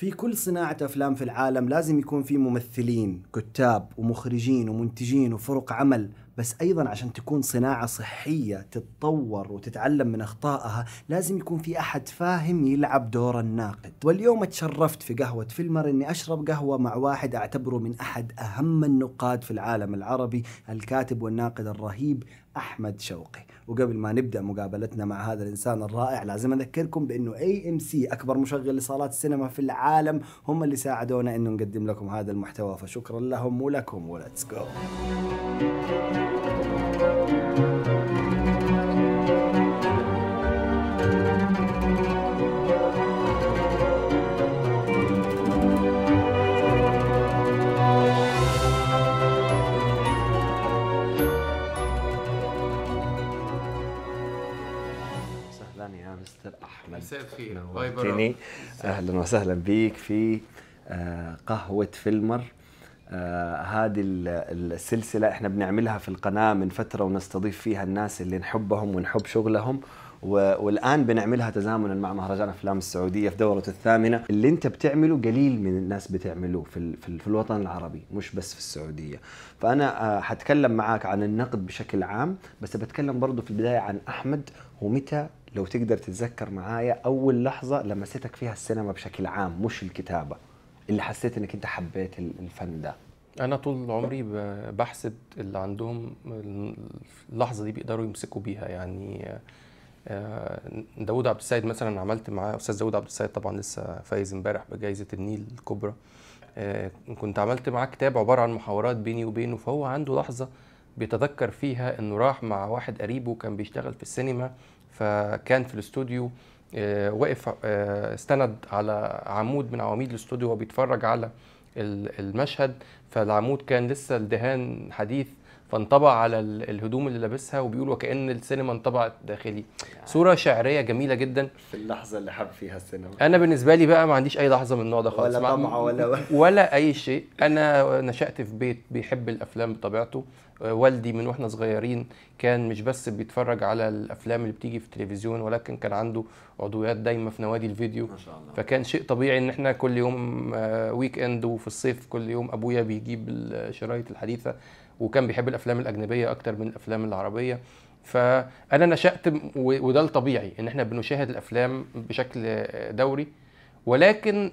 في كل صناعة أفلام في العالم لازم يكون في ممثلين كتاب ومخرجين ومنتجين وفرق عمل بس أيضا عشان تكون صناعة صحية تتطور وتتعلم من أخطائها لازم يكون في أحد فاهم يلعب دور الناقد واليوم اتشرفت في قهوة فيلمر أني أشرب قهوة مع واحد أعتبره من أحد أهم النقاد في العالم العربي الكاتب والناقد الرهيب احمد شوقي وقبل ما نبدا مقابلتنا مع هذا الانسان الرائع لازم اذكركم بانه اي ام سي اكبر مشغل لصالات السينما في العالم هم اللي ساعدونا انه نقدم لكم هذا المحتوى فشكرا لهم ولكم ولتس جو نورتني اهلا وسهلا بيك في آه، قهوه فيلمر آه، هذه السلسله احنا بنعملها في القناه من فتره ونستضيف فيها الناس اللي نحبهم ونحب شغلهم والان بنعملها تزامنا مع مهرجان افلام السعوديه في دورته الثامنه اللي انت بتعمله قليل من الناس بتعملوه في, في, في الوطن العربي مش بس في السعوديه فانا آه، حتكلم معاك عن النقد بشكل عام بس بتكلم برضه في البدايه عن احمد ومتى لو تقدر تتذكر معايا اول لحظه لمستك فيها السينما بشكل عام مش الكتابه اللي حسيت انك انت حبيت الفن ده انا طول عمري بحسد اللي عندهم اللحظه دي بيقدروا يمسكوا بيها يعني آه، داود عبد السيد مثلا عملت معاه استاذ داود عبد السيد طبعا لسه فايز امبارح بجائزه النيل الكبرى آه، كنت عملت معاه كتاب عباره عن محاورات بيني وبينه فهو عنده لحظه بيتذكر فيها انه راح مع واحد قريبه كان بيشتغل في السينما فكان في الاستوديو آه، وقف آه، استند على عمود من عواميد الاستوديو وهو بيتفرج على المشهد فالعمود كان لسه الدهان حديث فانطبع على الهدوم اللي لابسها وبيقول وكأن السينما انطبعت داخلي يعني صورة شعرية جميلة جدا في اللحظة اللي حب فيها السينما أنا بالنسبة لي بقى ما عنديش أي لحظة من النوع ده خالص ولا طمع ولا ولا أي شيء أنا نشأت في بيت بيحب الأفلام بطبيعته والدي من واحنا صغيرين كان مش بس بيتفرج على الافلام اللي بتيجي في التلفزيون ولكن كان عنده عضويات دايمه في نوادي الفيديو ما شاء الله. فكان شيء طبيعي ان احنا كل يوم ويك آه، اند وفي الصيف كل يوم ابويا بيجيب الشرايط الحديثه وكان بيحب الافلام الاجنبيه اكتر من الافلام العربيه فانا نشات وده الطبيعي ان احنا بنشاهد الافلام بشكل دوري ولكن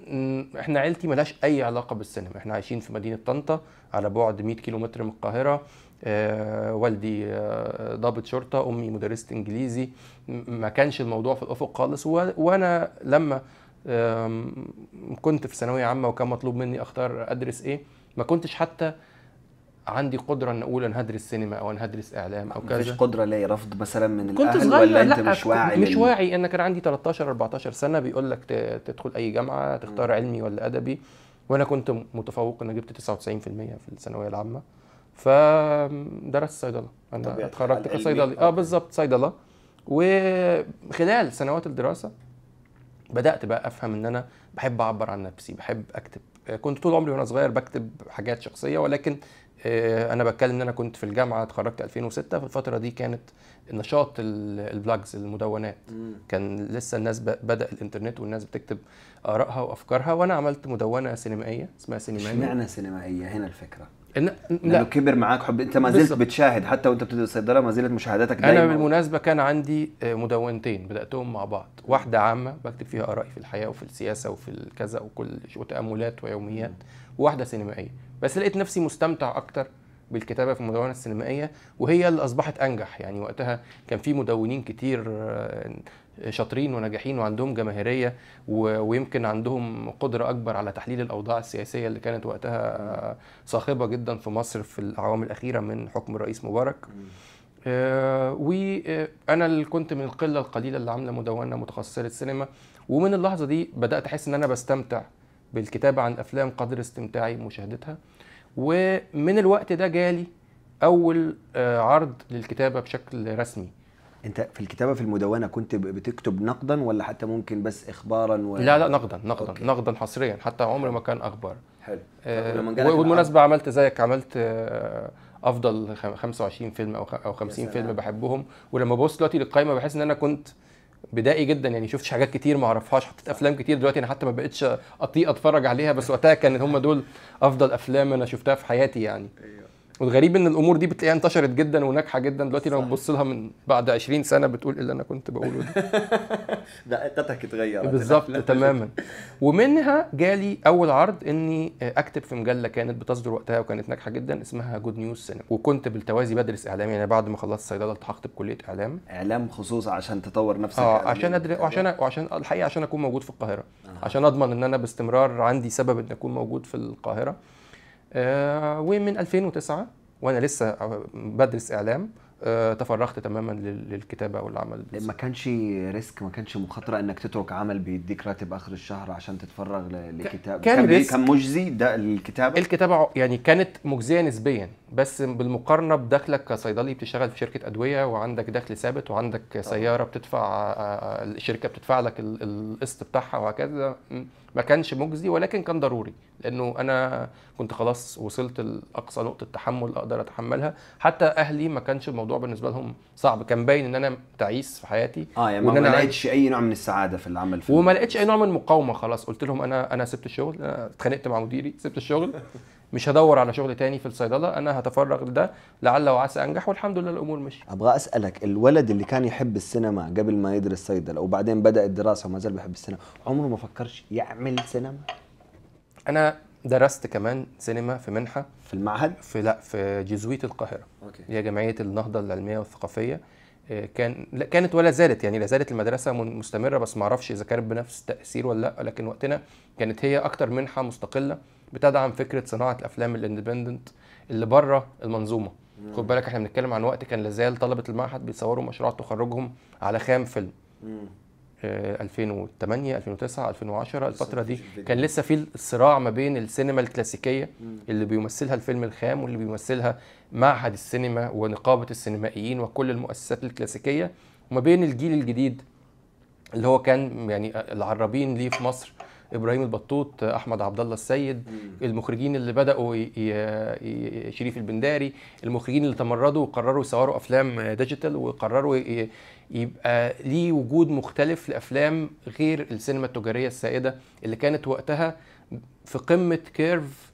احنا عيلتي ملهاش اي علاقه بالسينما احنا عايشين في مدينه طنطا على بعد 100 كيلومتر من القاهره آه، والدي آه، ضابط شرطه امي مدرسه انجليزي ما كانش الموضوع في الافق خالص وانا لما كنت في ثانويه عامه وكان مطلوب مني اختار ادرس ايه ما كنتش حتى عندي قدره ان اقول انا هدرس سينما او انا هدرس اعلام او كذا مفيش قدره ليا رفض مثلا من كنت الاهل صغير ولا انت مش واعي مش واعي ان كان عندي 13 14 سنه بيقول لك تدخل اي جامعه تختار علمي ولا ادبي وانا كنت متفوق انا جبت 99% في الثانويه العامه فدرست صيدله انا اتخرجت كصيدلي اه بالظبط صيدله وخلال سنوات الدراسه بدات بقى افهم ان انا بحب اعبر عن نفسي بحب اكتب كنت طول عمري وانا صغير بكتب حاجات شخصيه ولكن آه، انا بتكلم ان انا كنت في الجامعه اتخرجت 2006 في الفتره دي كانت نشاط البلاجز المدونات مم. كان لسه الناس بدا الانترنت والناس بتكتب ارائها وافكارها وانا عملت مدونه سينمائيه اسمها سينمائيه اشمعنى سينمائيه هنا الفكره إن... لا كبر معاك حب انت ما زلت بالزبط. بتشاهد حتى وانت بتدرس صيدله ما زلت مشاهداتك دايما انا بالمناسبه كان عندي آه، مدونتين بداتهم مع بعض واحده عامه بكتب فيها ارائي في الحياه وفي السياسه وفي الكذا وكل وتاملات ويوميات وواحده سينمائيه بس لقيت نفسي مستمتع اكتر بالكتابه في المدونه السينمائيه وهي اللي اصبحت انجح يعني وقتها كان في مدونين كتير آه، شاطرين وناجحين وعندهم جماهيريه ويمكن عندهم قدره اكبر على تحليل الاوضاع السياسيه اللي كانت وقتها صاخبه جدا في مصر في الاعوام الاخيره من حكم الرئيس مبارك آه، وانا آه، اللي كنت من القله القليله اللي عامله مدونه متخصصه للسينما ومن اللحظه دي بدات احس ان انا بستمتع بالكتابه عن افلام قدر استمتاعي بمشاهدتها ومن الوقت ده جالي اول آه، عرض للكتابه بشكل رسمي انت في الكتابه في المدونه كنت بتكتب نقدا ولا حتى ممكن بس اخبارا و... لا لا نقدا نقدا أوكي. نقدا حصريا حتى عمري ما كان اخبار حلو آه وبالمناسبه عملت زيك عملت آه افضل 25 فيلم او او 50 فيلم بحبهم ولما ببص دلوقتي للقائمه بحس ان انا كنت بدائي جدا يعني شفتش حاجات كتير ما اعرفهاش حطيت افلام كتير دلوقتي انا حتى ما بقتش اطيق اتفرج عليها بس وقتها كانت هم دول افضل افلام انا شفتها في حياتي يعني أيوة. والغريب ان الامور دي بتلاقيها انتشرت جدا وناجحه جدا دلوقتي لو بتبص لها من بعد 20 سنه بتقول ايه اللي انا كنت بقوله ده دقتك اتغيرت بالظبط تماما ومنها جالي اول عرض اني اكتب في مجله كانت بتصدر وقتها وكانت ناجحه جدا اسمها جود نيوز سينما وكنت بالتوازي بدرس اعلام يعني بعد ما خلصت صيدله التحقت بكليه اعلام اعلام خصوصا عشان تطور نفسك اه عشان أدري أيوة. وعشان وعشان الحقيقه عشان اكون موجود في القاهره آه. عشان اضمن ان انا باستمرار عندي سبب ان اكون موجود في القاهره آه، ومن 2009 وانا لسه بدرس اعلام آه، تفرغت تماما للكتابه والعمل ما كانش ريسك ما كانش مخاطره انك تترك عمل بيديك راتب اخر الشهر عشان تتفرغ لكتاب كان كان, ريسك. كان مجزي ده الكتابه الكتابه يعني كانت مجزيه نسبيا بس بالمقارنه بدخلك كصيدلي بتشتغل في شركه ادويه وعندك دخل ثابت وعندك آه. سياره بتدفع آه، الشركه بتدفع لك القسط بتاعها وهكذا ما كانش مجزي ولكن كان ضروري لانه انا كنت خلاص وصلت لاقصى نقطه تحمل اقدر اتحملها حتى اهلي ما كانش الموضوع الموضوع بالنسبه لهم صعب كان باين ان انا تعيس في حياتي اه يعني ما لقيتش اي نوع من السعاده في العمل فيه. وما لقيتش اي نوع من المقاومه خلاص قلت لهم انا انا سبت الشغل انا اتخانقت مع مديري سبت الشغل مش هدور على شغل تاني في الصيدله انا هتفرغ لده لعل وعسى انجح والحمد لله الامور مشي ابغى اسالك الولد اللي كان يحب السينما قبل ما يدرس صيدله وبعدين بدا الدراسه وما زال بيحب السينما عمره ما فكرش يعمل سينما انا درست كمان سينما في منحه في المعهد في لا في جزويه القاهره أوكي. هي جمعيه النهضه العلميه والثقافيه آه، كان كانت ولا زالت يعني لا زالت المدرسه مستمره بس ما اعرفش اذا كانت بنفس التاثير ولا لا لكن وقتنا كانت هي اكتر منحه مستقله بتدعم فكره صناعه الافلام الاندبندنت اللي بره المنظومه مم. خد بالك احنا بنتكلم عن وقت كان لازال طلبه المعهد بيصوروا مشروع تخرجهم على خام فيلم مم. 2008 2009 2010 الفتره دي كان لسه في الصراع ما بين السينما الكلاسيكيه اللي بيمثلها الفيلم الخام واللي بيمثلها معهد السينما ونقابه السينمائيين وكل المؤسسات الكلاسيكيه وما بين الجيل الجديد اللي هو كان يعني العرابين ليه في مصر ابراهيم البطوط احمد عبد الله السيد المخرجين اللي بداوا شريف البنداري المخرجين اللي تمردوا وقرروا يصوروا افلام ديجيتال وقرروا يبقى ليه وجود مختلف لافلام غير السينما التجاريه السائده اللي كانت وقتها في قمه كيرف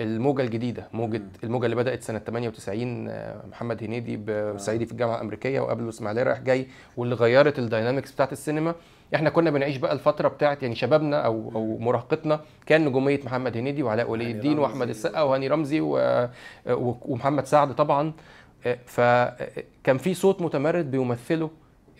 الموجه الجديده موجه الموجه اللي بدات سنه 98 آه، محمد هنيدي بسعيدي آه. في الجامعه الامريكيه وقبله اسماعيليه رايح جاي واللي غيرت الداينامكس بتاعت السينما احنا كنا بنعيش بقى الفتره بتاعت يعني شبابنا او او مراهقتنا كان نجوميه محمد هنيدي وعلاء ولي الدين واحمد السقا وهاني رمزي و... ومحمد سعد طبعا فكان في صوت متمرد بيمثله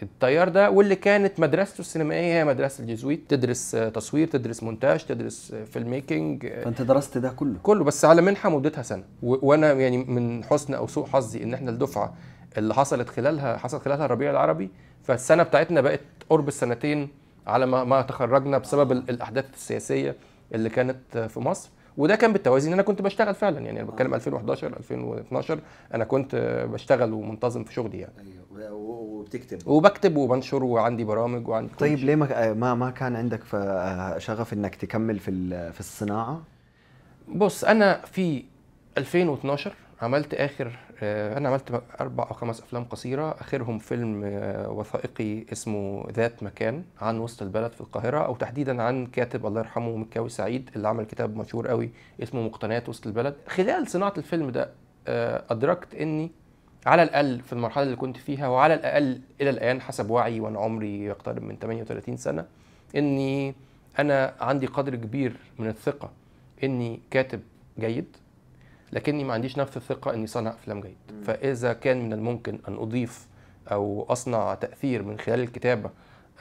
التيار ده واللي كانت مدرسته السينمائيه هي مدرسه الجيزويت تدرس تصوير تدرس مونتاج تدرس فيلم ميكنج فانت درست ده كله كله بس على منحه مدتها سنه وانا يعني من حسن او سوء حظي ان احنا الدفعه اللي حصلت خلالها حصل خلالها الربيع العربي فالسنه بتاعتنا بقت قرب السنتين على ما, ما تخرجنا بسبب الاحداث السياسيه اللي كانت في مصر وده كان بالتوازي ان انا كنت بشتغل فعلا يعني انا بتكلم 2011 2012 انا كنت بشتغل ومنتظم في شغلي يعني ايوه وبتكتب وبكتب وبنشر وعندي برامج وعندي طيب ليه ما, ما كان عندك شغف انك تكمل في في الصناعه؟ بص انا في 2012 عملت اخر آه، انا عملت اربع او خمس افلام قصيره اخرهم فيلم آه، وثائقي اسمه ذات مكان عن وسط البلد في القاهره او تحديدا عن كاتب الله يرحمه مكاوي سعيد اللي عمل كتاب مشهور قوي اسمه مقتنيات وسط البلد خلال صناعه الفيلم ده آه، ادركت اني على الاقل في المرحله اللي كنت فيها وعلى الاقل الى الان حسب وعي وانا عمري يقترب من 38 سنه اني انا عندي قدر كبير من الثقه اني كاتب جيد لكني ما عنديش نفس الثقه اني صانع افلام جيد فاذا كان من الممكن ان اضيف او اصنع تاثير من خلال الكتابه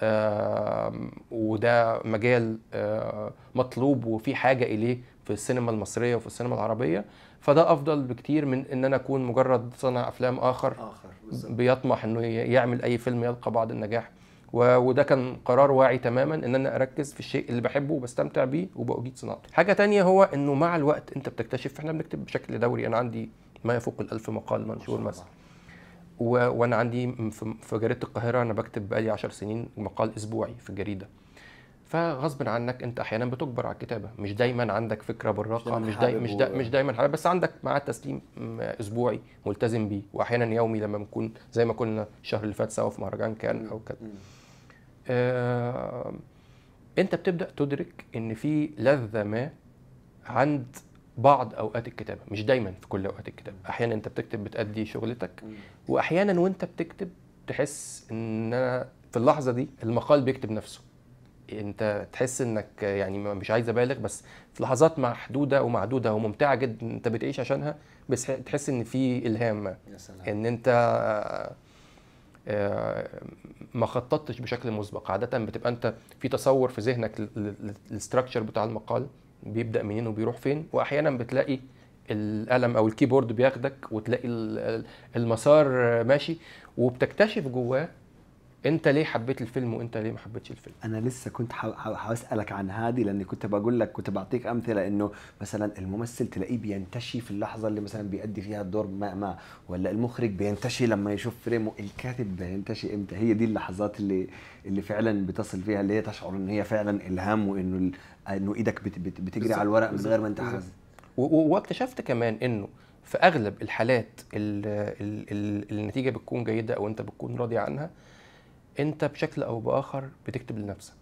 آه وده مجال آه مطلوب وفي حاجه اليه في السينما المصريه وفي السينما العربيه فده افضل بكتير من ان انا اكون مجرد صانع افلام اخر, آخر بيطمح انه يعمل اي فيلم يلقى بعض النجاح وده كان قرار واعي تماما ان انا اركز في الشيء اللي بحبه وبستمتع بيه وبأجيد صناعته حاجه تانية هو انه مع الوقت انت بتكتشف احنا بنكتب بشكل دوري انا عندي ما يفوق ال1000 مقال منشور مثلا و... وانا عندي في جريده القاهره انا بكتب بقالي 10 سنين مقال اسبوعي في الجريده فغصب عنك انت احيانا بتجبر على الكتابه مش دايما عندك فكره براقه، مش دايما مش, دا مش دايما حابب بس عندك مع تسليم اسبوعي ملتزم بيه واحيانا يومي لما بنكون زي ما كنا الشهر اللي فات سوا في مهرجان كان او كده آه انت بتبدا تدرك ان في لذه ما عند بعض اوقات الكتابه مش دايما في كل اوقات الكتابه احيانا انت بتكتب بتادي شغلتك واحيانا وانت بتكتب تحس ان انا في اللحظه دي المقال بيكتب نفسه انت تحس انك يعني مش عايز ابالغ بس في لحظات محدوده ومعدوده وممتعه جدا انت بتعيش عشانها بس تحس ان في الهام ان انت آه، ما خططتش بشكل مسبق عاده بتبقى انت في تصور في ذهنك الاستراكشر بتاع المقال بيبدا منين وبيروح فين واحيانا بتلاقي القلم او الكيبورد بياخدك وتلاقي المسار ماشي وبتكتشف جواه انت ليه حبيت الفيلم وانت ليه ما حبيتش الفيلم انا لسه كنت هسالك عن هذه لاني كنت بقول لك كنت بعطيك امثله انه مثلا الممثل تلاقيه بينتشي في اللحظه اللي مثلا بيأدي فيها الدور ما ما ولا المخرج بينتشي لما يشوف فريمه الكاتب بينتشي امتى هي دي اللحظات اللي اللي فعلا بتصل فيها اللي هي تشعر ان هي فعلا الهام وانه انه ايدك بت بت بتجري على الورق من غير ما انت حاسس واكتشفت كمان انه في اغلب الحالات ال ال ال النتيجه بتكون جيده او انت بتكون راضي عنها انت بشكل او باخر بتكتب لنفسك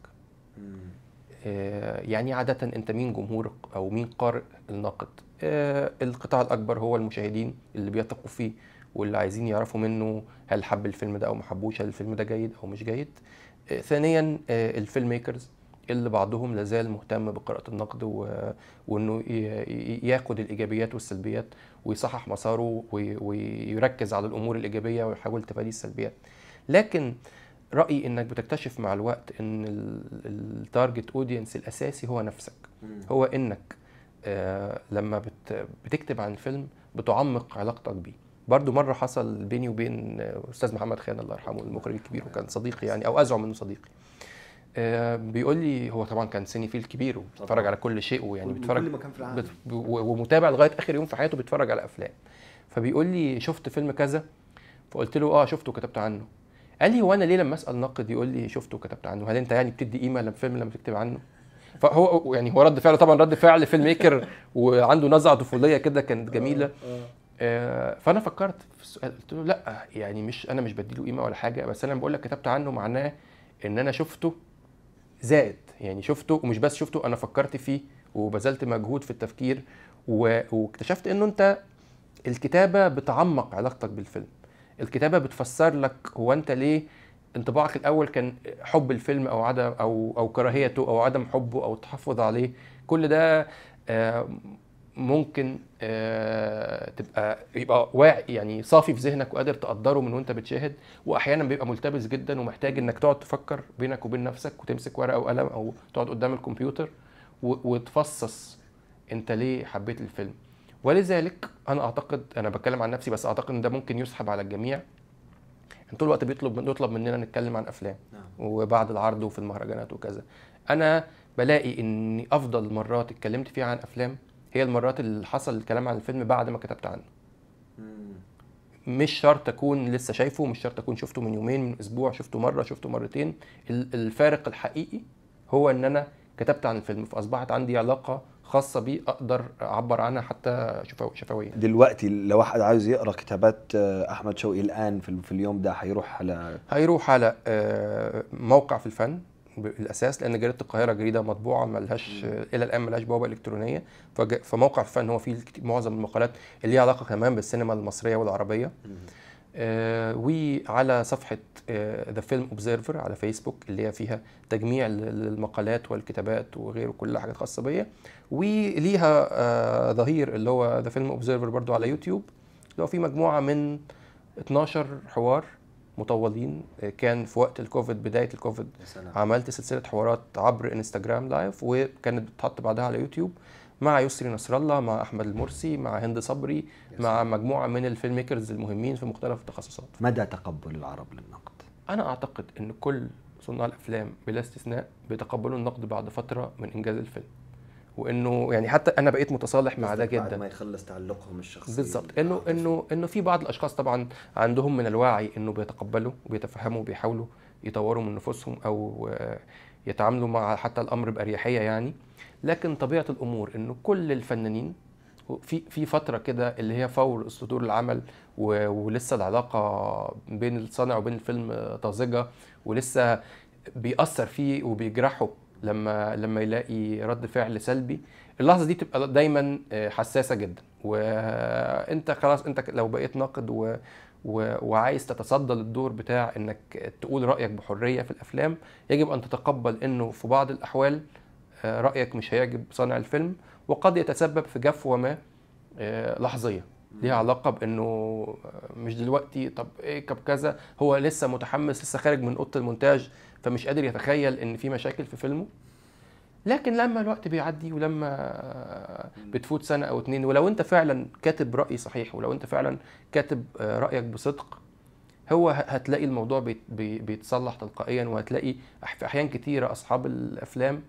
آه، يعني عادة انت مين جمهورك او مين قارئ الناقد آه، القطاع الاكبر هو المشاهدين اللي بيثقوا فيه واللي عايزين يعرفوا منه هل حب الفيلم ده او ما حبوش هل الفيلم ده جيد او مش جيد آه، ثانيا الفيلم ميكرز اللي بعضهم لازال مهتم بقراءة النقد و... وانه ياخد الايجابيات والسلبيات ويصحح مساره ويركز على الامور الايجابية ويحاول تفادي السلبيات لكن رايي انك بتكتشف مع الوقت ان التارجت اودينس الاساسي هو نفسك هو انك آه، لما بتكتب عن الفيلم بتعمق علاقتك بيه برضو مره حصل بيني وبين آه، استاذ محمد خان الله يرحمه المخرج الكبير وكان صديقي يعني او ازعم انه صديقي آه، بيقول لي هو طبعا كان سني فيل كبير وبيتفرج على كل شيء ويعني بيتفرج ومتابع لغايه اخر يوم في حياته بيتفرج على افلام فبيقول لي شفت فيلم كذا فقلت له اه شفته وكتبت عنه قال لي هو انا ليه لما اسال ناقد يقول لي شفته وكتبت عنه هل انت يعني بتدي قيمه للفيلم لما تكتب عنه فهو يعني هو رد فعله طبعا رد فعل فيلم ميكر وعنده نزعه طفوليه كده كانت جميله آه، آه. آه، فانا فكرت في السؤال قلت له لا يعني مش انا مش بدي له قيمه ولا حاجه بس انا بقول لك كتبت عنه معناه ان انا شفته زائد يعني شفته ومش بس شفته انا فكرت فيه وبذلت مجهود في التفكير واكتشفت انه انت الكتابه بتعمق علاقتك بالفيلم الكتابه بتفسر لك هو انت ليه انطباعك الاول كان حب الفيلم او عدم او او كراهيته او عدم حبه او التحفظ عليه كل ده آه، ممكن آه، تبقى يبقى واعي يعني صافي في ذهنك وقادر تقدره من وانت بتشاهد واحيانا بيبقى ملتبس جدا ومحتاج انك تقعد تفكر بينك وبين نفسك وتمسك ورقه وقلم او تقعد قدام الكمبيوتر وتفصص انت ليه حبيت الفيلم ولذلك انا اعتقد انا بتكلم عن نفسي بس اعتقد ان ده ممكن يسحب على الجميع ان طول الوقت بيطلب يطلب مننا نتكلم عن افلام نعم. وبعد العرض وفي المهرجانات وكذا انا بلاقي ان افضل مرات اتكلمت فيها عن افلام هي المرات اللي حصل الكلام عن الفيلم بعد ما كتبت عنه مش شرط اكون لسه شايفه مش شرط اكون شفته من يومين من اسبوع شفته مره شفته مرتين الفارق الحقيقي هو ان انا كتبت عن الفيلم فاصبحت عندي علاقه خاصه بيه اقدر اعبر عنها حتى شفويا دلوقتي لو واحد عايز يقرا كتابات آه، احمد شوقي الان في اليوم ده هيروح على هيروح على آه، موقع في الفن بالاساس لان جريده القاهره جريده مطبوعه ملهاش آه، الى الان ملهاش بوابه الكترونيه فموقع الفن هو فيه معظم المقالات اللي ليها علاقه كمان بالسينما المصريه والعربيه آه، وعلى صفحة ذا فيلم اوبزرفر على فيسبوك اللي هي فيها تجميع للمقالات والكتابات وغيره كل حاجات خاصة بيا وليها آه، ظهير اللي هو ذا فيلم اوبزرفر برضو على يوتيوب اللي هو في مجموعة من 12 حوار مطولين آه، كان في وقت الكوفيد بداية الكوفيد عملت سلسلة حوارات عبر انستجرام لايف وكانت بتتحط بعدها على يوتيوب مع يسري نصر الله مع احمد المرسي مع هند صبري مع مجموعه من الفيلم ميكرز المهمين في مختلف التخصصات مدى تقبل العرب للنقد انا اعتقد ان كل صناع الافلام بلا استثناء بيتقبلوا النقد بعد فتره من انجاز الفيلم وانه يعني حتى انا بقيت متصالح مع ده جدا بعد ما يخلص تعلقهم الشخصي بالظبط انه انه انه في بعض الاشخاص طبعا عندهم من الوعي انه بيتقبلوا وبيتفهموا وبيحاولوا يطوروا من نفوسهم او يتعاملوا مع حتى الامر باريحيه يعني لكن طبيعه الامور انه كل الفنانين في في فتره كده اللي هي فور صدور العمل ولسه العلاقه بين الصانع وبين الفيلم طازجه ولسه بيأثر فيه وبيجرحه لما لما يلاقي رد فعل سلبي اللحظه دي بتبقى دايما آه، حساسه جدا وانت خلاص انت لو بقيت ناقد وعايز تتصدى للدور بتاع انك تقول رايك بحريه في الافلام يجب ان تتقبل انه في بعض الاحوال آه، رايك مش هيعجب صانع الفيلم وقد يتسبب في جفوه ما آه، لحظيه ليها علاقه بانه آه، مش دلوقتي طب ايه كب كذا هو لسه متحمس لسه خارج من اوضه المونتاج فمش قادر يتخيل ان في مشاكل في فيلمه لكن لما الوقت بيعدي ولما بتفوت سنه او اتنين ولو انت فعلا كاتب راي صحيح ولو انت فعلا كاتب رايك بصدق هو هتلاقي الموضوع بيتصلح تلقائيا وهتلاقي في احيان كتيره اصحاب الافلام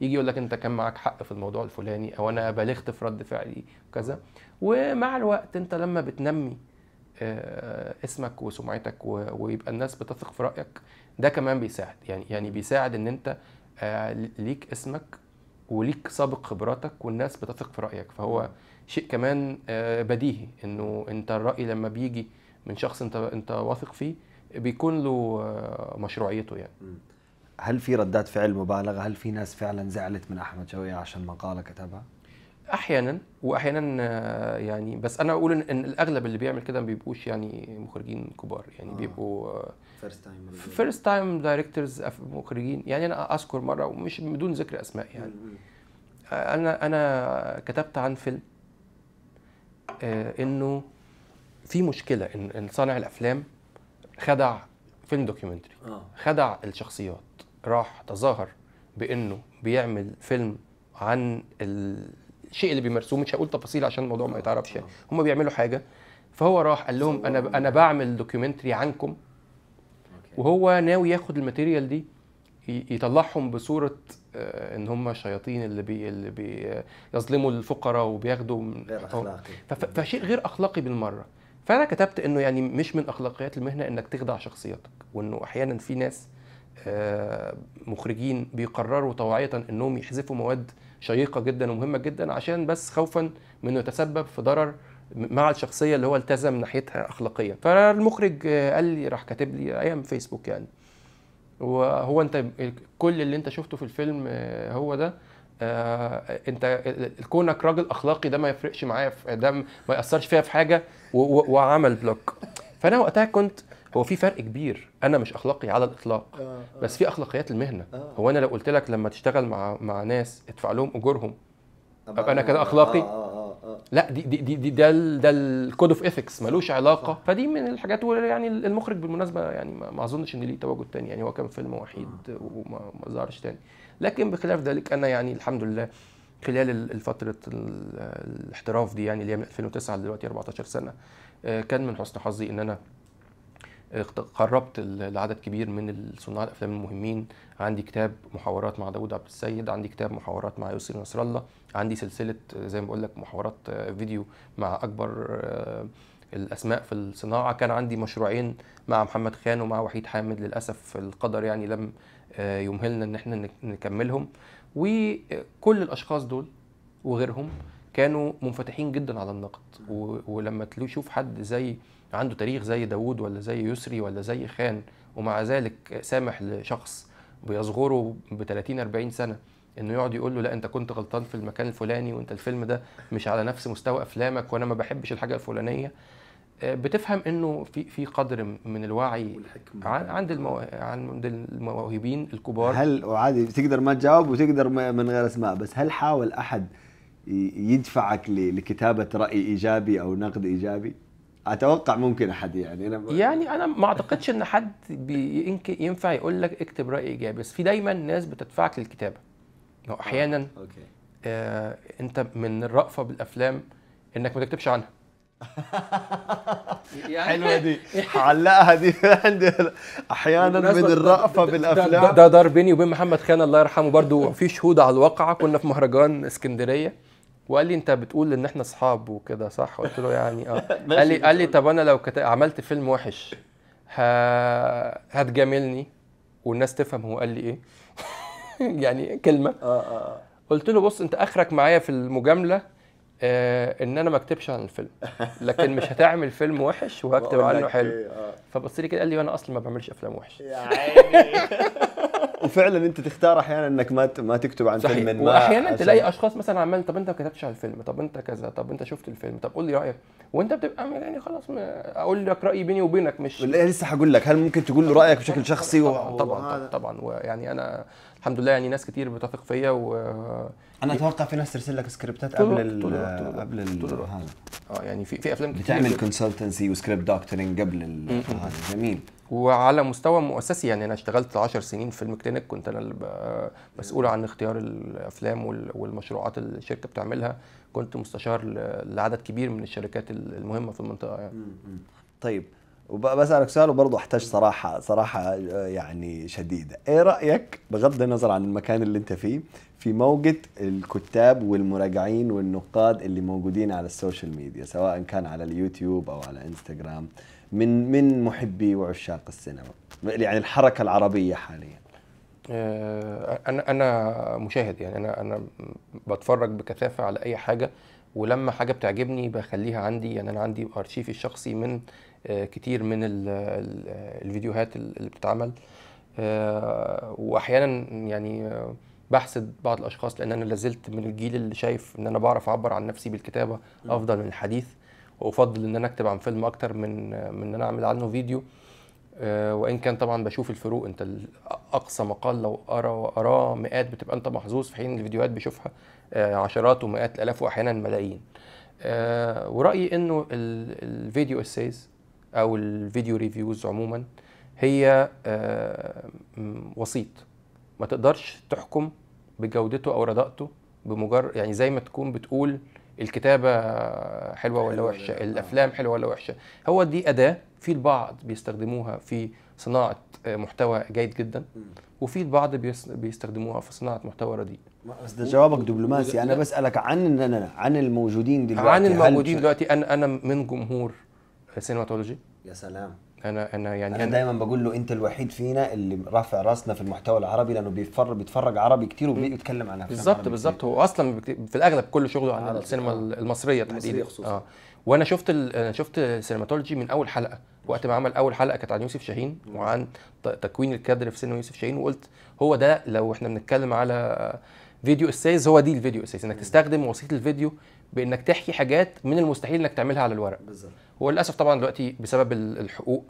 يجي يقول لك انت كان معاك حق في الموضوع الفلاني او انا بالغت في رد فعلي وكذا ومع الوقت انت لما بتنمي آه، اسمك وسمعتك ويبقى الناس بتثق في رايك ده كمان بيساعد يعني يعني بيساعد ان انت آه، ليك اسمك وليك سابق خبراتك والناس بتثق في رايك فهو شيء كمان آه، بديهي انه انت الراي لما بيجي من شخص انت انت واثق فيه بيكون له آه، مشروعيته يعني هل في ردات فعل مبالغه هل في ناس فعلا زعلت من احمد شوقي عشان مقاله كتبها احيانا واحيانا آه، يعني بس انا اقول ان الاغلب اللي بيعمل كده ما بيبقوش يعني مخرجين كبار يعني آه. بيبقوا فيرست تايم فيرست تايم دايركتورز مخرجين يعني انا اذكر مره ومش بدون ذكر اسماء يعني آه، انا انا كتبت عن فيلم آه انه في مشكله ان, إن صانع الافلام خدع فيلم دوكيومنتري آه. خدع الشخصيات راح تظاهر بانه بيعمل فيلم عن ال الشيء اللي بيمارسوه مش هقول تفاصيل عشان الموضوع ما يتعرفش يعني هم بيعملوا حاجه فهو راح قال لهم انا انا بعمل دوكيومنتري عنكم وهو ناوي ياخد الماتيريال دي يطلعهم بصوره آه، ان هم الشياطين اللي بي اللي بيظلموا الفقراء وبياخدوا فشيء غير اخلاقي بالمره فانا كتبت انه يعني مش من اخلاقيات المهنه انك تخدع شخصيتك وانه احيانا في ناس آه، مخرجين بيقرروا طواعيه انهم يحذفوا مواد شيقه جدا ومهمه جدا عشان بس خوفا من انه يتسبب في ضرر مع الشخصيه اللي هو التزم ناحيتها اخلاقيا فالمخرج قال لي راح كاتب لي ايام فيسبوك يعني وهو انت كل اللي انت شفته في الفيلم آه، هو ده آه انت كونك راجل اخلاقي ده ما يفرقش معايا ده ما ياثرش فيها في حاجه وعمل بلوك فانا وقتها كنت هو في فرق كبير انا مش اخلاقي على الاطلاق آه،, آه بس في اخلاقيات المهنه آه. هو انا لو قلت لك لما تشتغل مع مع ناس ادفع لهم اجورهم ابقى انا كده آه، اخلاقي آه آه آه. لا دي دي دي ده ده الكود اوف ايثكس ملوش علاقه صح. فدي من الحاجات يعني المخرج بالمناسبه يعني ما اظنش ان ليه تواجد تاني يعني هو كان فيلم وحيد آه. وما ظهرش تاني لكن بخلاف ذلك انا يعني الحمد لله خلال فترة الاحتراف دي يعني اللي هي من 2009 لدلوقتي 14 سنة كان من حسن حظي ان انا قربت لعدد كبير من صناع الافلام المهمين عندي كتاب محاورات مع داوود عبد السيد عندي كتاب محاورات مع يوسف نصر الله عندي سلسله زي ما بقول لك محاورات آه، فيديو مع اكبر آه، الاسماء في الصناعه كان عندي مشروعين مع محمد خان ومع وحيد حامد للاسف القدر يعني لم آه، يمهلنا ان احنا نكملهم وكل الاشخاص دول وغيرهم كانوا منفتحين جدا على النقد ولما تشوف حد زي عنده تاريخ زي داوود ولا زي يسري ولا زي خان ومع ذلك سامح لشخص بيصغره ب 30 40 سنه انه يقعد يقول له لا انت كنت غلطان في المكان الفلاني وانت الفيلم ده مش على نفس مستوى افلامك وانا ما بحبش الحاجه الفلانيه آه، بتفهم انه في في قدر من الوعي عند المو... عند الموهوبين الكبار هل وعادي تقدر ما تجاوب وتقدر من غير اسماء بس هل حاول احد يدفعك لكتابه راي ايجابي او نقد ايجابي؟ اتوقع ممكن احد يعني انا يعني انا ما اعتقدش ان حد ينفع يقول لك اكتب راي ايجابي بس في دايما ناس بتدفعك للكتابه آه، احيانا أوكي. آه، انت من الرأفه بالافلام انك ما تكتبش عنها يعني حلوه دي هعلقها دي عندي احيانا من الرأفه بالافلام ده دار بيني وبين محمد خان الله يرحمه برضو في شهود على الواقعه كنا في مهرجان اسكندريه وقال لي انت بتقول ان احنا اصحاب وكده صح قلت له يعني اه قال لي قال لي طب انا لو كت... عملت فيلم وحش ه... هتجاملني والناس تفهم هو قال لي ايه يعني كلمه آه،, اه اه قلت له بص انت اخرك معايا في المجامله آه ان انا ما اكتبش عن الفيلم لكن مش هتعمل فيلم وحش وهكتب عنه حلو إيه، آه. فبص لي كده قال لي وانا اصلا ما بعملش افلام وحش يا عيني وفعلا انت تختار احيانا انك ما ما تكتب عن صحيح. فيلم ما واحيانا عشان... تلاقي اشخاص مثلا عمال طب انت ما كتبتش على الفيلم طب انت كذا طب انت شفت الفيلم طب قول لي رايك وانت بتبقى يعني خلاص اقول لك رايي بيني وبينك مش لسه هقول لك هل ممكن تقول له رايك بشكل شخصي طبعا و... طبعا, طبعا, طبعا ويعني انا الحمد لله يعني ناس كتير بتثق فيا و انا اتوقع في ناس ترسل لك سكريبتات قبل ال قبل هذا اه يعني في في افلام كتير بتعمل كونسلتنسي وسكريبت دكتورنج قبل هذا جميل وعلى مستوى مؤسسي يعني انا اشتغلت 10 سنين في كلينيك كنت انا مسؤول عن اختيار الافلام والمشروعات اللي الشركه بتعملها كنت مستشار لعدد كبير من الشركات المهمه في المنطقه يعني طيب وبسالك سؤال وبرضه احتاج صراحه صراحه آه، يعني شديده، ايه رايك بغض النظر عن المكان اللي انت فيه في موجه الكتاب والمراجعين والنقاد اللي موجودين على السوشيال ميديا سواء كان على اليوتيوب او على انستغرام من من محبي وعشاق السينما، يعني الحركه العربيه حاليا. آه، انا انا مشاهد يعني انا انا بتفرج بكثافه على اي حاجه ولما حاجه بتعجبني بخليها عندي يعني انا عندي ارشيفي الشخصي من كتير من الفيديوهات اللي بتتعمل آه، واحيانا يعني بحسد بعض الاشخاص لان انا لازلت من الجيل اللي شايف ان انا بعرف اعبر عن نفسي بالكتابه افضل من الحديث وافضل ان انا اكتب عن فيلم اكتر من من ان انا اعمل عنه فيديو آه، وان كان طبعا بشوف الفروق انت اقصى مقال لو ارى وأراه مئات بتبقى انت محظوظ في حين الفيديوهات بيشوفها آه، عشرات ومئات الالاف واحيانا ملايين ورايي انه الفيديو اسيز او الفيديو ريفيوز عموما هي آه، وسيط ما تقدرش تحكم بجودته او رداءته بمجرد يعني زي ما تكون بتقول الكتابه حلوه ولا وحشه الافلام حلوه ولا وحشه هو دي اداه في البعض بيستخدموها في صناعه آه، محتوى جيد جدا وفي البعض بيستخدموها في صناعه محتوى رديء بس ده جوابك دبلوماسي انا بسالك عن عن الموجودين دلوقتي عن الموجودين دلوقتي انا انا من جمهور السينماتولوجي يا سلام انا انا يعني انا, دايما بقول له انت الوحيد فينا اللي رافع راسنا في المحتوى العربي لانه بيتفر بيتفرج عربي كتير وبيتكلم عن بالظبط بالظبط هو اصلا في الاغلب كل شغله عن السينما آه. المصريه تحديدا خصوصا آه. وانا شفت انا شفت السينماتولوجي من اول حلقه وقت ما عمل اول حلقه كانت عن يوسف شاهين وعن تكوين الكادر في سينما يوسف شاهين وقلت هو ده لو احنا بنتكلم على فيديو اسايز هو دي الفيديو اسايز انك تستخدم وسيله الفيديو بانك تحكي حاجات من المستحيل انك تعملها على الورق بالظبط هو للاسف طبعا دلوقتي بسبب الحقوق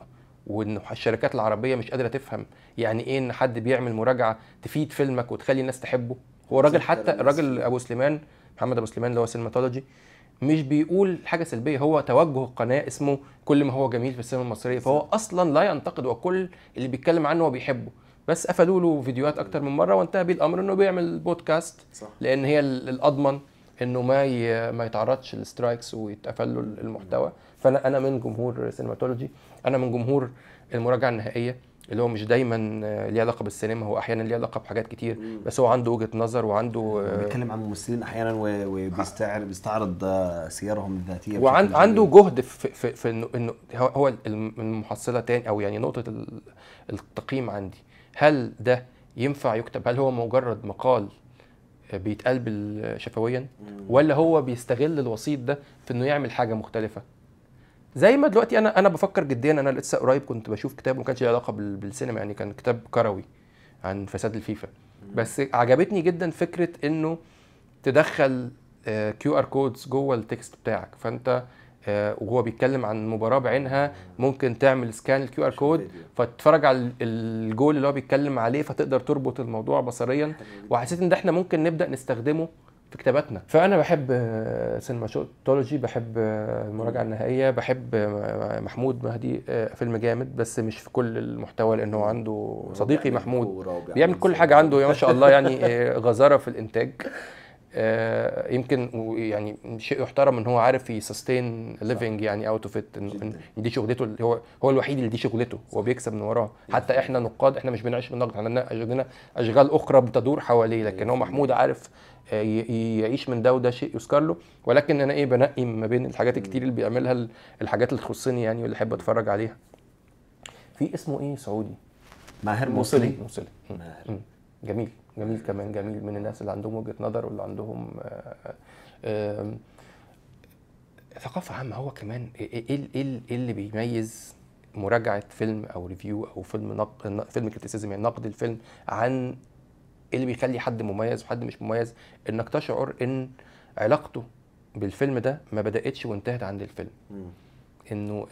وان الشركات العربيه مش قادره تفهم يعني ايه ان حد بيعمل مراجعه تفيد فيلمك وتخلي الناس تحبه هو راجل حتى الراجل ابو سليمان محمد ابو سليمان اللي هو سينماتولوجي مش بيقول حاجه سلبيه هو توجه القناه اسمه كل ما هو جميل في السينما المصريه فهو اصلا لا ينتقد وكل اللي بيتكلم عنه هو بيحبه بس قفلوا له فيديوهات اكتر من مره وانتهى بيه الامر انه بيعمل بودكاست صح. لان هي الاضمن انه ما ما يتعرضش للسترايكس ويتقفل له المحتوى فانا انا من جمهور سينماتولوجي انا من جمهور المراجعه النهائيه اللي هو مش دايما آه، ليه علاقه بالسينما هو احيانا ليه علاقه بحاجات كتير بس هو عنده وجهه نظر وعنده آه، بيتكلم عن ممثلين احيانا وبيستعرض بيستعرض آه، سيرهم الذاتيه وعنده جهد في, في, في انه هو المحصله تاني او يعني نقطه التقييم عندي هل ده ينفع يكتب هل هو مجرد مقال بيتقال شفويا ولا هو بيستغل الوسيط ده في انه يعمل حاجه مختلفه زي ما دلوقتي انا انا بفكر جديا انا لسه قريب كنت بشوف كتاب ما كانش له علاقه بالسينما يعني كان كتاب كروي عن فساد الفيفا بس عجبتني جدا فكره انه تدخل آه، كيو ار كودز جوه التكست بتاعك فانت آه، وهو بيتكلم عن مباراه بعينها ممكن تعمل سكان الكيو ار كود فتتفرج على الجول اللي هو بيتكلم عليه فتقدر تربط الموضوع بصريا وحسيت ان ده احنا ممكن نبدا نستخدمه في كتاباتنا فانا بحب آه، سينما شوتولوجي بحب آه، المراجعه النهائيه بحب آه، محمود مهدي فيلم جامد بس مش في كل المحتوى لانه عنده صديقي محمود بيعمل كل حاجه عنده ما شاء الله يعني غزاره في الانتاج يمكن يعني شيء يحترم ان هو عارف يسستين ليفنج يعني اوت اوف ات دي شغلته هو هو الوحيد اللي دي شغلته هو بيكسب من وراها حتى احنا نقاد احنا مش بنعيش من نقد احنا عندنا اشغال اخرى بتدور حواليه لكن هو محمود عارف آه، يعيش من ده وده شيء يذكر له ولكن انا ايه بنقي ما بين الحاجات الكتير اللي بيعملها الحاجات اللي تخصني يعني واللي احب اتفرج عليها في اسمه ايه سعودي ماهر موصلي موصلي جميل جميل كمان جميل من الناس اللي عندهم وجهه نظر واللي عندهم آه، ثقافه عامه هو كمان ايه ايه, إيه،, إيه, إيه اللي بيميز مراجعه فيلم او ريفيو او فيلم نق... فيلم كريتيسيزم يعني نقد الفيلم عن ايه اللي بيخلي حد مميز وحد مش مميز انك تشعر ان علاقته بالفيلم ده ما بداتش وانتهت عند الفيلم انه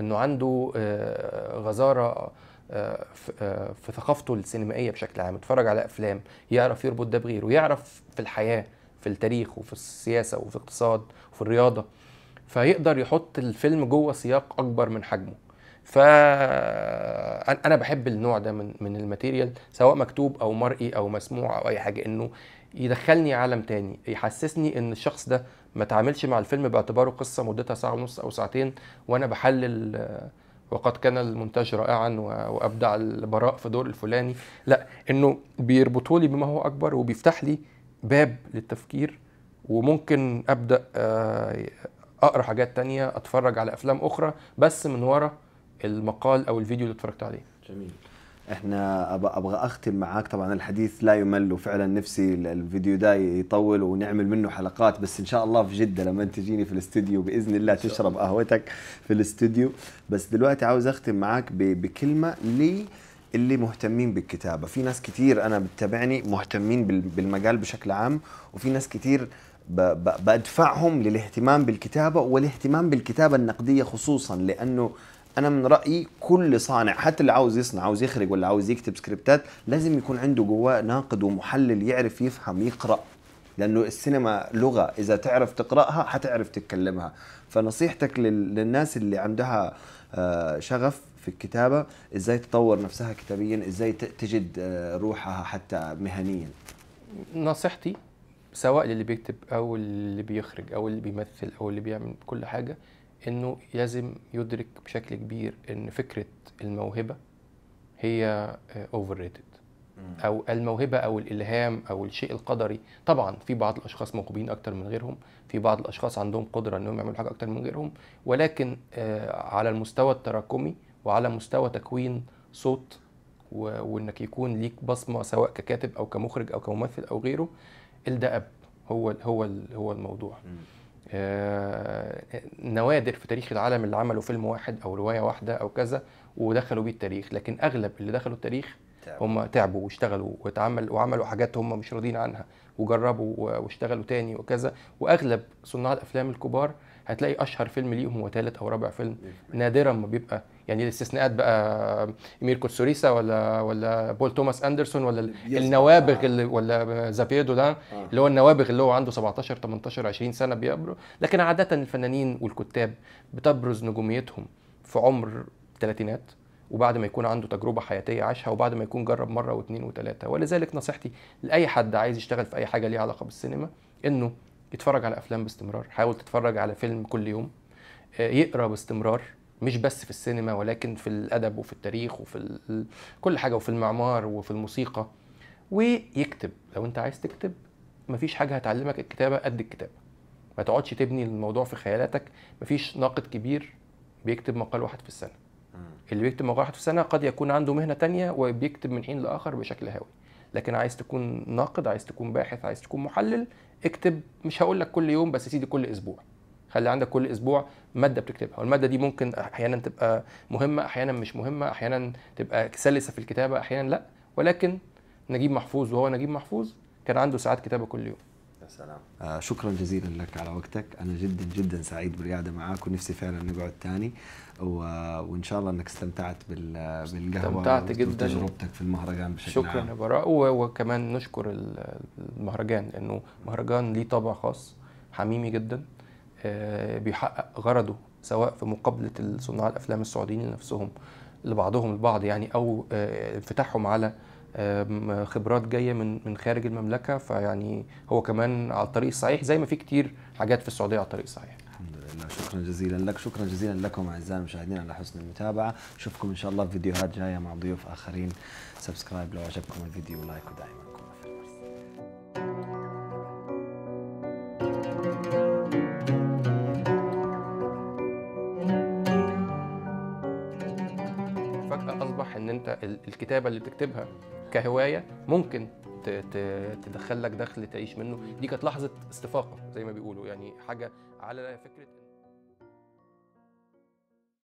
انه عنده آه، غزاره آه، آه، في ثقافته السينمائيه بشكل عام اتفرج على افلام يعرف يربط ده بغيره يعرف في الحياه في التاريخ وفي السياسه وفي الاقتصاد وفي الرياضه فيقدر يحط الفيلم جوه سياق اكبر من حجمه ف انا بحب النوع ده من من الماتيريال سواء مكتوب او مرئي او مسموع او اي حاجه انه يدخلني عالم تاني يحسسني ان الشخص ده ما تعاملش مع الفيلم باعتباره قصه مدتها ساعه ونص او ساعتين وانا بحلل وقد كان المونتاج رائعا وابدع البراء في دور الفلاني لا انه بيربطه لي بما هو اكبر وبيفتح لي باب للتفكير وممكن ابدا آه، اقرا حاجات تانية اتفرج على افلام اخرى بس من ورا المقال او الفيديو اللي اتفرجت عليه جميل احنا ابغى اختم معاك طبعا الحديث لا يمل وفعلا نفسي الفيديو ده يطول ونعمل منه حلقات بس ان شاء الله في جده لما انت تجيني في الاستوديو باذن الله تشرب قهوتك في الاستوديو بس دلوقتي عاوز اختم معاك بكلمه لي اللي مهتمين بالكتابه في ناس كتير انا بتابعني مهتمين بالمجال بشكل عام وفي ناس كتير بدفعهم للاهتمام بالكتابه والاهتمام بالكتابه النقديه خصوصا لانه انا من رايي كل صانع حتى اللي عاوز يصنع عاوز يخرج ولا عاوز يكتب سكريبتات لازم يكون عنده جواه ناقد ومحلل يعرف يفهم يقرا لانه السينما لغه اذا تعرف تقراها حتعرف تتكلمها فنصيحتك للناس اللي عندها آه، شغف في الكتابه ازاي تطور نفسها كتابيا ازاي تجد آه، روحها حتى مهنيا نصيحتي سواء للي بيكتب او اللي بيخرج او اللي بيمثل او اللي بيعمل كل حاجه انه لازم يدرك بشكل كبير ان فكره الموهبه هي اوفر آه، ريتد او الموهبه او الالهام او الشيء القدري طبعا في بعض الاشخاص موهوبين اكتر من غيرهم في بعض الاشخاص عندهم قدره انهم يعملوا حاجه اكتر من غيرهم ولكن آه، على المستوى التراكمي وعلى مستوى تكوين صوت وانك يكون ليك بصمه سواء ككاتب او كمخرج او كممثل او غيره الدأب هو هو هو الموضوع آه، نوادر في تاريخ العالم اللي عملوا فيلم واحد او روايه واحده او كذا ودخلوا بيه التاريخ لكن اغلب اللي دخلوا التاريخ هم تعبوا واشتغلوا واتعمل وعملوا حاجات هم مش راضيين عنها وجربوا واشتغلوا تاني وكذا واغلب صناع الافلام الكبار هتلاقي اشهر فيلم ليهم هو ثالث او رابع فيلم نادرا ما بيبقى يعني الاستثناءات بقى امير سوريسا ولا ولا بول توماس اندرسون ولا النوابغ آه. اللي ولا زافير دولان آه. اللي هو النوابغ اللي هو عنده 17 18 20 سنه بيبرز لكن عاده الفنانين والكتاب بتبرز نجوميتهم في عمر الثلاثينات وبعد ما يكون عنده تجربه حياتيه عاشها وبعد ما يكون جرب مره واثنين وثلاثه ولذلك نصيحتي لاي حد عايز يشتغل في اي حاجه ليها علاقه بالسينما انه يتفرج على افلام باستمرار حاول تتفرج على فيلم كل يوم آه، يقرا باستمرار مش بس في السينما ولكن في الادب وفي التاريخ وفي ال... كل حاجه وفي المعمار وفي الموسيقى ويكتب لو انت عايز تكتب مفيش حاجه هتعلمك الكتابه قد الكتابه ما تقعدش تبني الموضوع في خيالاتك مفيش ناقد كبير بيكتب مقال واحد في السنه اللي بيكتب مقال واحد في السنه قد يكون عنده مهنه تانية وبيكتب من حين لاخر بشكل هاوي لكن عايز تكون ناقد عايز تكون باحث عايز تكون محلل اكتب مش هقول لك كل يوم بس يا سيدي كل اسبوع خلي عندك كل اسبوع ماده بتكتبها والماده دي ممكن احيانا تبقى مهمه احيانا مش مهمه احيانا تبقى سلسه في الكتابه احيانا لا ولكن نجيب محفوظ وهو نجيب محفوظ كان عنده ساعات كتابه كل يوم يا سلام آه شكرا جزيلا لك على وقتك انا جدا جدا سعيد بالقعده معاك ونفسي فعلا نقعد تاني و... وان شاء الله انك استمتعت بال... بالقهوه استمتعت جدا تجربتك في المهرجان بشكل شكرا عام شكرا يا براء و... وكمان نشكر المهرجان لانه مهرجان ليه طابع خاص حميمي جدا آه، بيحقق غرضه سواء في مقابله صناع الافلام السعوديين نفسهم لبعضهم البعض يعني او آه، انفتاحهم على خبرات جايه من من خارج المملكه فيعني هو كمان على الطريق الصحيح زي ما في كتير حاجات في السعوديه على الطريق الصحيح الحمد لله شكرا جزيلا لك شكرا جزيلا لكم اعزائي المشاهدين على حسن المتابعه اشوفكم ان شاء الله في فيديوهات جايه مع ضيوف اخرين سبسكرايب لو عجبكم الفيديو لايك ودائما كونوا في المرسل الكتابه اللي بتكتبها كهوايه ممكن تدخل لك دخل تعيش منه دي كانت لحظه استفاقه زي ما بيقولوا يعني حاجه على فكره